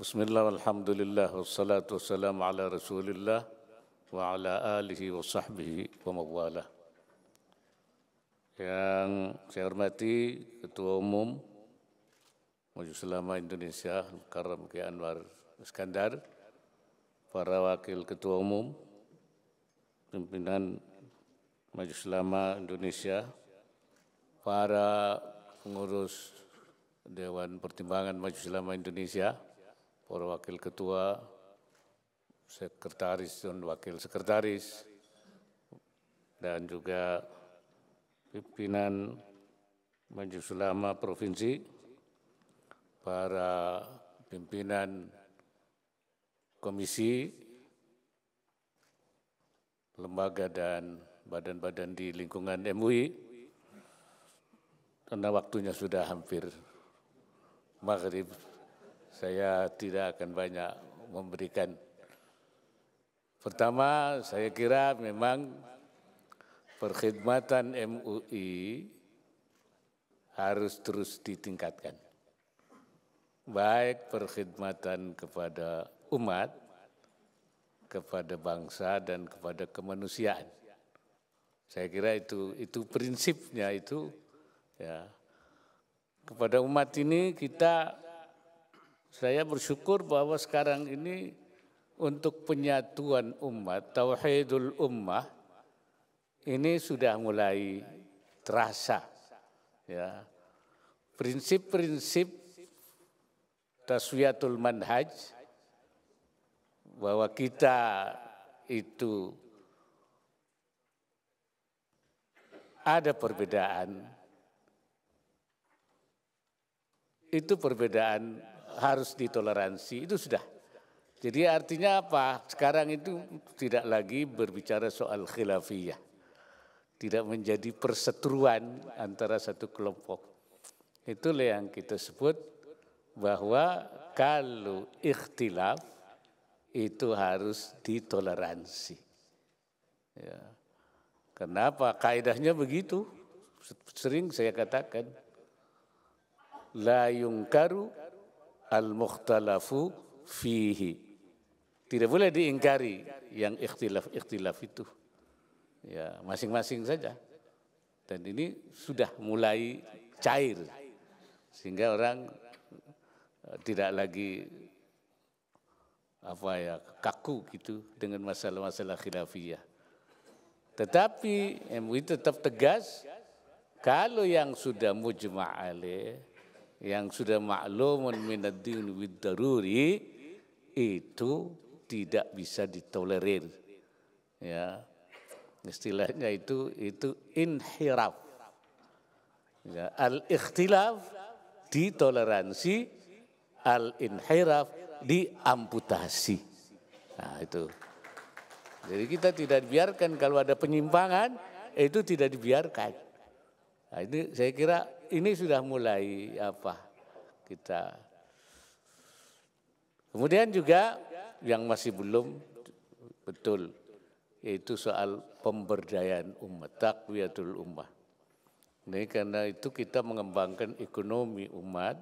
Bismillah, alhamdulillah, wassalatu wassalamu ala rasulillah wa ala alihi wa sahbihi wa mawala. Yang saya hormati Ketua Umum Majelis Ulama Indonesia, Karam Ki Anwar Iskandar, para Wakil Ketua Umum, pimpinan Majelis Ulama Indonesia, para pengurus Dewan Pertimbangan Majelis Ulama Indonesia, para Wakil Ketua, Sekretaris dan Wakil Sekretaris, dan juga pimpinan Majelis Ulama Provinsi, para pimpinan komisi, lembaga dan badan-badan di lingkungan MUI, karena waktunya sudah hampir maghrib saya tidak akan banyak memberikan. Pertama, saya kira memang perkhidmatan MUI harus terus ditingkatkan. Baik perkhidmatan kepada umat, kepada bangsa dan kepada kemanusiaan. Saya kira itu itu prinsipnya itu ya. Kepada umat ini kita saya bersyukur bahwa sekarang ini untuk penyatuan umat, tauhidul ummah ini sudah mulai terasa. Ya. Prinsip-prinsip taswiyatul manhaj bahwa kita itu ada perbedaan. Itu perbedaan harus ditoleransi itu sudah. Jadi artinya apa? Sekarang itu tidak lagi berbicara soal khilafiyah. Tidak menjadi perseteruan antara satu kelompok. Itulah yang kita sebut bahwa kalau ikhtilaf itu harus ditoleransi. Ya. Kenapa? Kaidahnya begitu. Sering saya katakan. La yungkaru al-mukhtalafu fihi. Tidak boleh diingkari yang ikhtilaf-ikhtilaf itu. Ya, masing-masing saja. Dan ini sudah mulai cair. Sehingga orang eh, tidak lagi apa ya kaku gitu dengan masalah-masalah khilafiyah. Tetapi MUI tetap tegas kalau yang sudah mujma' alaih yang sudah maklum minaddin itu tidak bisa ditolerir. Ya. Istilahnya itu itu inhiraf. Ya, al-ikhtilaf ditoleransi, al-inhiraf diamputasi. Nah, itu. Jadi kita tidak biarkan kalau ada penyimpangan itu tidak dibiarkan. Nah, ini saya kira ini sudah mulai apa kita. Kemudian juga yang masih belum betul yaitu soal pemberdayaan umat, takwiyatul ummah. Ini karena itu kita mengembangkan ekonomi umat.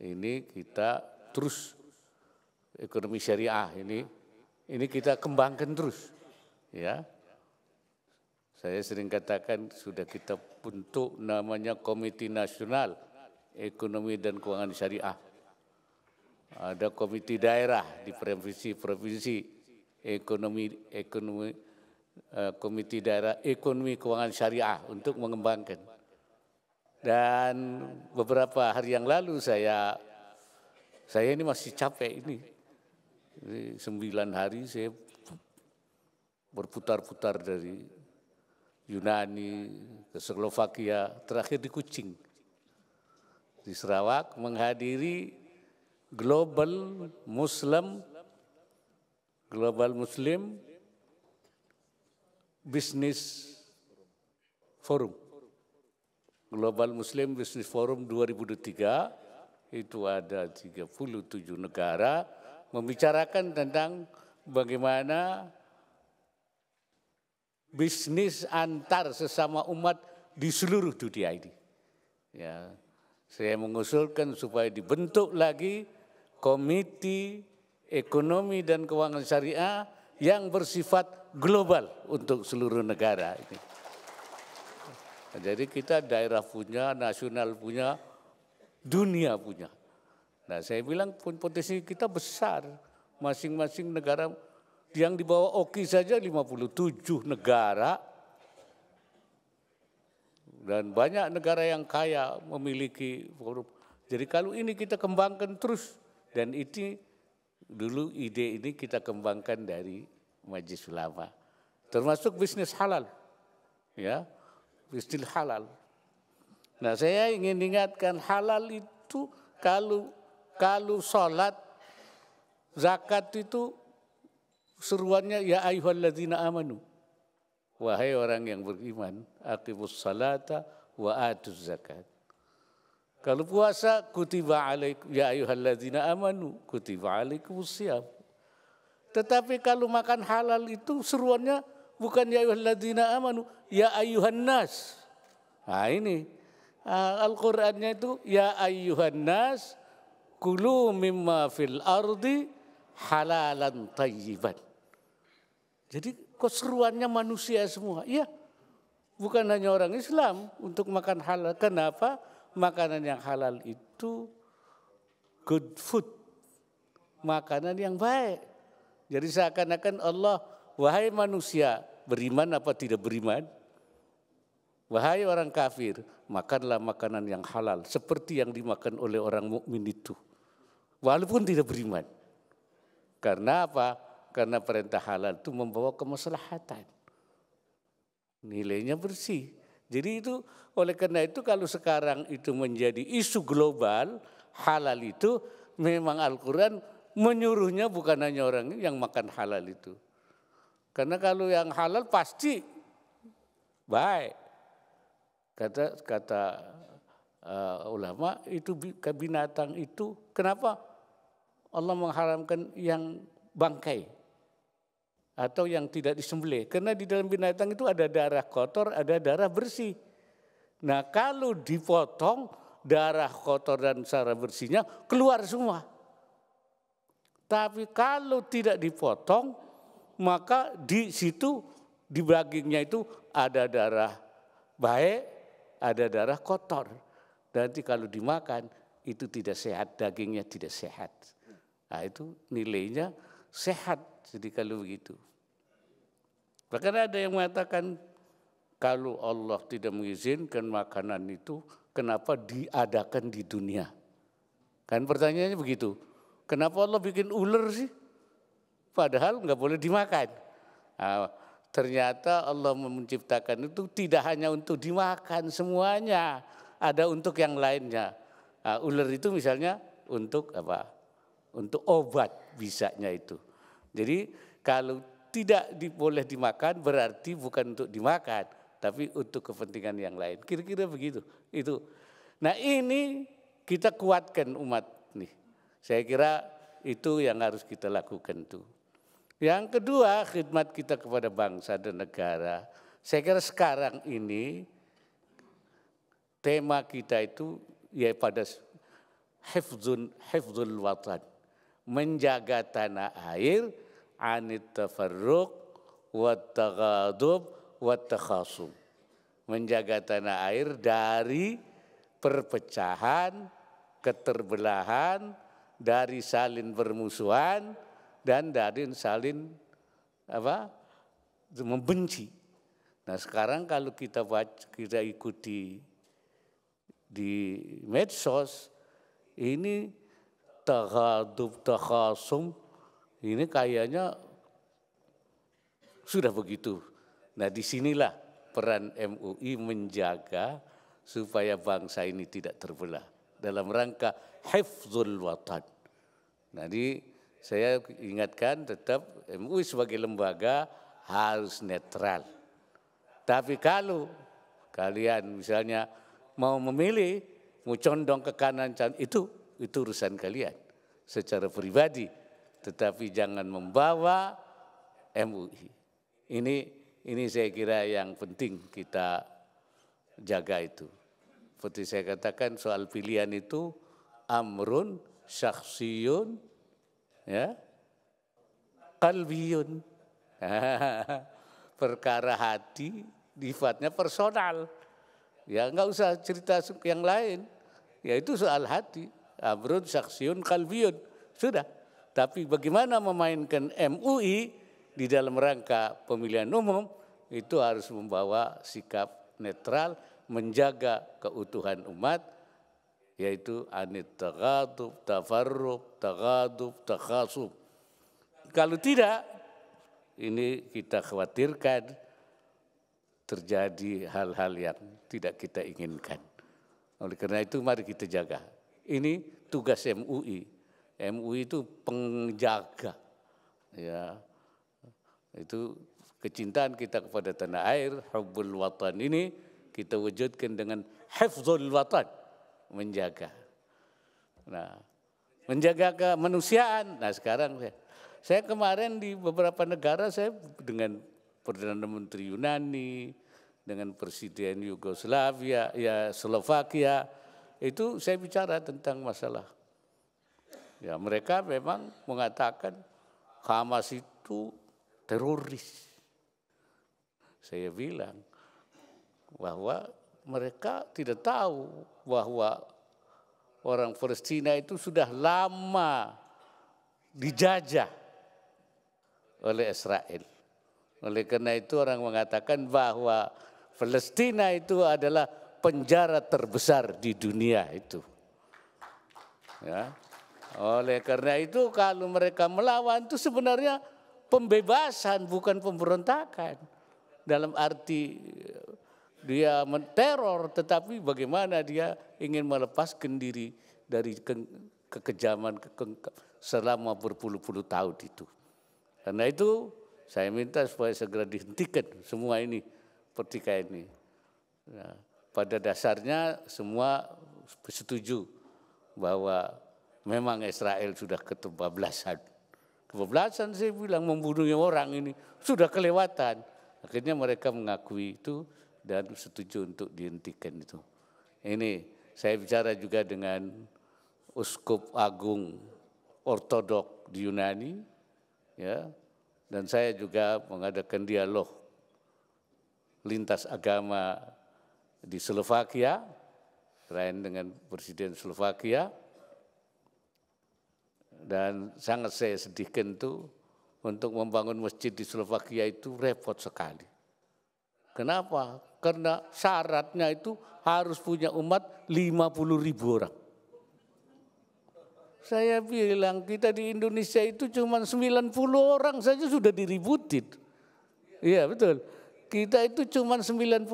Ini kita terus ekonomi syariah ini ini kita kembangkan terus. Ya, saya sering katakan sudah kita bentuk namanya Komite Nasional Ekonomi dan Keuangan Syariah. Ada komite daerah di provinsi-provinsi ekonomi ekonomi eh, komite daerah ekonomi keuangan syariah untuk mengembangkan. Dan beberapa hari yang lalu saya saya ini masih capek ini. Sembilan hari saya berputar-putar dari Yunani, ke Slovakia, terakhir di Kucing. Di Sarawak menghadiri Global Muslim Global Muslim Business Forum. Global Muslim Business Forum 2003 itu ada 37 negara membicarakan tentang bagaimana bisnis antar sesama umat di seluruh dunia ini. Ya, saya mengusulkan supaya dibentuk lagi komite ekonomi dan keuangan syariah yang bersifat global untuk seluruh negara ini. Jadi kita daerah punya, nasional punya, dunia punya. Nah saya bilang potensi kita besar, masing-masing negara yang dibawa Oki saja 57 negara. Dan banyak negara yang kaya memiliki forum. Jadi kalau ini kita kembangkan terus dan ini dulu ide ini kita kembangkan dari Majelis Ulama. Termasuk bisnis halal. Ya, bisnis halal. Nah, saya ingin ingatkan halal itu kalau kalau sholat zakat itu seruannya ya ayyuhalladzina amanu. Wahai orang yang beriman, aqimus salata wa atuz zakat. Kalau puasa kutiba alaikum ya ayyuhalladzina amanu kutiba alaikumus siyam. Tetapi kalau makan halal itu seruannya bukan ya ayyuhalladzina amanu, ya ayyuhan nas. Nah ini ah, Al-Qur'annya itu ya ayyuhan nas kulu mimma fil ardi halalan tayyiban. Jadi keseruannya manusia semua. Iya, bukan hanya orang Islam untuk makan halal. Kenapa? Makanan yang halal itu good food. Makanan yang baik. Jadi seakan-akan Allah, wahai manusia, beriman apa tidak beriman? Wahai orang kafir, makanlah makanan yang halal seperti yang dimakan oleh orang mukmin itu. Walaupun tidak beriman. Karena apa? Karena perintah halal itu membawa kemaslahatan. Nilainya bersih. Jadi itu oleh karena itu kalau sekarang itu menjadi isu global, halal itu memang Al-Quran menyuruhnya bukan hanya orang yang makan halal itu. Karena kalau yang halal pasti baik. Kata kata uh, ulama itu binatang itu kenapa Allah mengharamkan yang bangkai? atau yang tidak disembelih. Karena di dalam binatang itu ada darah kotor, ada darah bersih. Nah kalau dipotong darah kotor dan darah bersihnya keluar semua. Tapi kalau tidak dipotong, maka di situ di dagingnya itu ada darah baik, ada darah kotor. Nanti kalau dimakan itu tidak sehat, dagingnya tidak sehat. Nah itu nilainya sehat jadi kalau begitu. Bahkan ada yang mengatakan, kalau Allah tidak mengizinkan makanan itu, kenapa diadakan di dunia? Kan pertanyaannya begitu. Kenapa Allah bikin ular sih? Padahal nggak boleh dimakan. Nah, ternyata Allah menciptakan itu tidak hanya untuk dimakan semuanya, ada untuk yang lainnya. Nah, ular itu misalnya untuk apa? Untuk obat bisanya itu. Jadi kalau tidak boleh dimakan berarti bukan untuk dimakan, tapi untuk kepentingan yang lain. Kira-kira begitu. Itu. Nah ini kita kuatkan umat nih. Saya kira itu yang harus kita lakukan tuh. Yang kedua khidmat kita kepada bangsa dan negara. Saya kira sekarang ini tema kita itu ya pada hifzun hifzul watan menjaga tanah air anit tafarruq wat taghadub wat takhasum. Menjaga tanah air dari perpecahan, keterbelahan, dari salin bermusuhan dan dari salin apa? membenci. Nah, sekarang kalau kita baca, kita ikuti di medsos ini tahadub, tahasum, ini kayaknya sudah begitu. Nah disinilah peran MUI menjaga supaya bangsa ini tidak terbelah dalam rangka hifzul watan. Nah ini saya ingatkan tetap MUI sebagai lembaga harus netral. Tapi kalau kalian misalnya mau memilih, mau condong ke kanan, itu itu urusan kalian secara pribadi. Tetapi jangan membawa MUI. Ini ini saya kira yang penting kita jaga itu. Seperti saya katakan soal pilihan itu amrun syakhsiyun ya kalbiyun perkara hati sifatnya personal ya nggak usah cerita yang lain ya itu soal hati abrun saksiun kalbiun. Sudah. Tapi bagaimana memainkan MUI di dalam rangka pemilihan umum itu harus membawa sikap netral menjaga keutuhan umat yaitu anit tagadub, tafarrub, tagadub, takhasub. Kalau tidak, ini kita khawatirkan terjadi hal-hal yang tidak kita inginkan. Oleh karena itu mari kita jaga. Ini tugas MUI. MUI itu penjaga. Ya. Itu kecintaan kita kepada tanah air, hubbul watan ini kita wujudkan dengan hifzul watan, menjaga. Nah, menjaga kemanusiaan. Nah, sekarang saya saya kemarin di beberapa negara saya dengan Perdana Menteri Yunani, dengan Presiden Yugoslavia, ya Slovakia, itu saya bicara tentang masalah. Ya, mereka memang mengatakan Hamas itu teroris. Saya bilang bahwa mereka tidak tahu bahwa orang Palestina itu sudah lama dijajah oleh Israel. Oleh karena itu orang mengatakan bahwa Palestina itu adalah penjara terbesar di dunia itu. Ya. Oleh karena itu kalau mereka melawan itu sebenarnya pembebasan bukan pemberontakan. Dalam arti dia menteror tetapi bagaimana dia ingin melepaskan diri dari ke kekejaman ke ke selama berpuluh-puluh tahun itu. Karena itu saya minta supaya segera dihentikan semua ini pertikaian ini. Ya pada dasarnya semua setuju bahwa memang Israel sudah ketebablasan. Kebablasan saya bilang membunuhnya orang ini sudah kelewatan. Akhirnya mereka mengakui itu dan setuju untuk dihentikan itu. Ini saya bicara juga dengan Uskup Agung Ortodok di Yunani, ya, dan saya juga mengadakan dialog lintas agama di Slovakia, terakhir dengan Presiden Slovakia, dan sangat saya sedihkan tuh untuk membangun masjid di Slovakia itu repot sekali. Kenapa? Karena syaratnya itu harus punya umat 50 ribu orang. Saya bilang kita di Indonesia itu cuma 90 orang saja sudah diributin. Iya betul. Kita itu cuma 90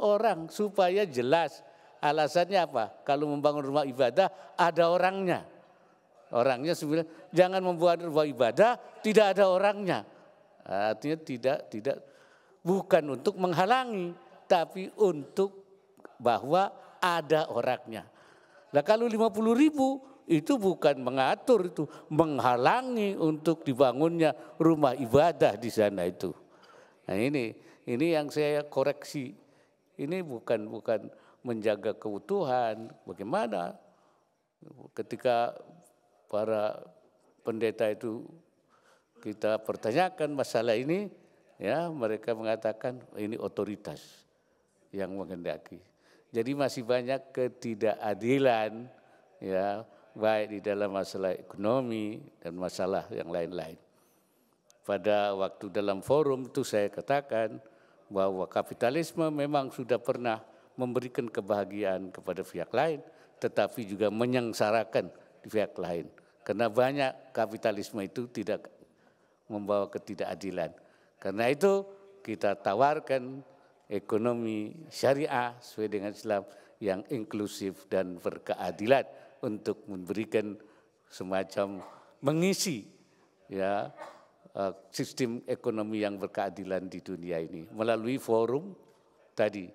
orang supaya jelas alasannya apa? Kalau membangun rumah ibadah ada orangnya. Orangnya sembilan. Jangan membuat rumah ibadah tidak ada orangnya. Artinya tidak tidak bukan untuk menghalangi, tapi untuk bahwa ada orangnya. Nah kalau 50 ribu itu bukan mengatur itu menghalangi untuk dibangunnya rumah ibadah di sana itu. Nah ini ini yang saya koreksi. Ini bukan bukan menjaga keutuhan. Bagaimana ketika para pendeta itu kita pertanyakan masalah ini, ya mereka mengatakan ini otoritas yang menghendaki. Jadi masih banyak ketidakadilan ya baik di dalam masalah ekonomi dan masalah yang lain-lain. Pada waktu dalam forum itu saya katakan bahwa kapitalisme memang sudah pernah memberikan kebahagiaan kepada pihak lain, tetapi juga menyengsarakan di pihak lain. Karena banyak kapitalisme itu tidak membawa ketidakadilan. Karena itu kita tawarkan ekonomi syariah sesuai dengan Islam yang inklusif dan berkeadilan untuk memberikan semacam mengisi ya Eh, sistem ekonomi yang berkeadilan di dunia ini melalui forum tadi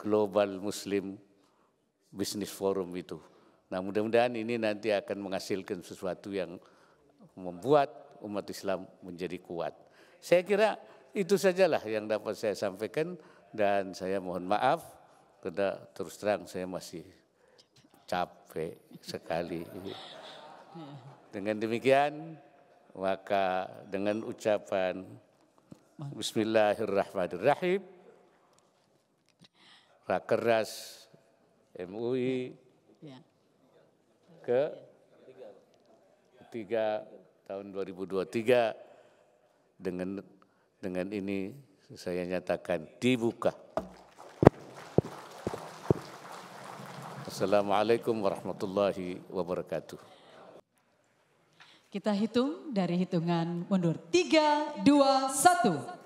Global Muslim Business Forum itu. Nah mudah-mudahan ini nanti akan menghasilkan sesuatu yang membuat umat Islam menjadi kuat. Saya kira itu sajalah yang dapat saya sampaikan dan saya mohon maaf karena terus terang saya masih capek sekali. Dengan demikian maka dengan ucapan Bismillahirrahmanirrahim Rakeras MUI ya. ke tiga tahun 2023 dengan dengan ini saya nyatakan dibuka. Assalamualaikum warahmatullahi wabarakatuh. Kita hitung dari hitungan mundur. Tiga, dua, satu.